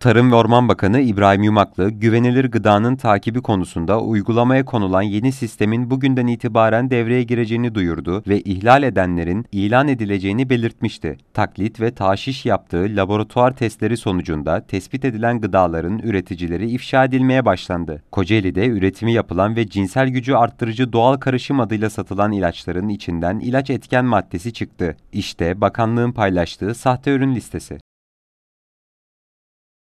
Tarım ve Orman Bakanı İbrahim Yumaklı, güvenilir gıdanın takibi konusunda uygulamaya konulan yeni sistemin bugünden itibaren devreye gireceğini duyurdu ve ihlal edenlerin ilan edileceğini belirtmişti. Taklit ve taşiş yaptığı laboratuvar testleri sonucunda tespit edilen gıdaların üreticileri ifşa edilmeye başlandı. Kocaeli'de üretimi yapılan ve cinsel gücü arttırıcı doğal karışım adıyla satılan ilaçların içinden ilaç etken maddesi çıktı. İşte bakanlığın paylaştığı sahte ürün listesi.